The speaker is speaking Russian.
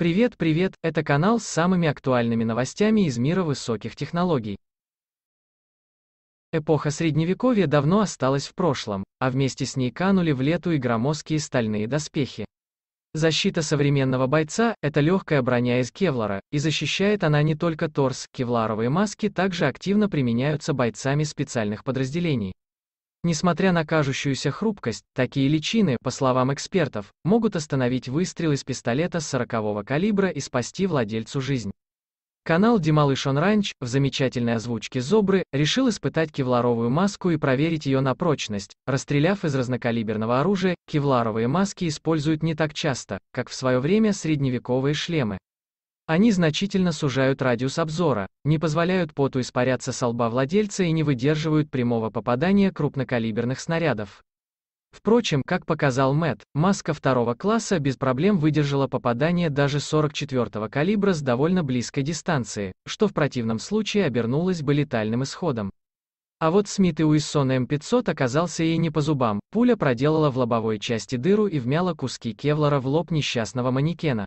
Привет, привет, это канал с самыми актуальными новостями из мира высоких технологий. Эпоха Средневековья давно осталась в прошлом, а вместе с ней канули в лету и громоздкие стальные доспехи. Защита современного бойца – это легкая броня из кевлара, и защищает она не только торс, кевларовые маски также активно применяются бойцами специальных подразделений. Несмотря на кажущуюся хрупкость, такие личины, по словам экспертов, могут остановить выстрел из пистолета 40-го калибра и спасти владельцу жизнь. Канал Demolition Ranch в замечательной озвучке Зобры решил испытать кевларовую маску и проверить ее на прочность, расстреляв из разнокалиберного оружия, кевларовые маски используют не так часто, как в свое время средневековые шлемы. Они значительно сужают радиус обзора, не позволяют поту испаряться со лба владельца и не выдерживают прямого попадания крупнокалиберных снарядов. Впрочем, как показал Мэтт, маска второго класса без проблем выдержала попадание даже 44-го калибра с довольно близкой дистанции, что в противном случае обернулось бы летальным исходом. А вот Смит и Уиссон М500 эм оказался ей не по зубам, пуля проделала в лобовой части дыру и вмяла куски кевлара в лоб несчастного манекена.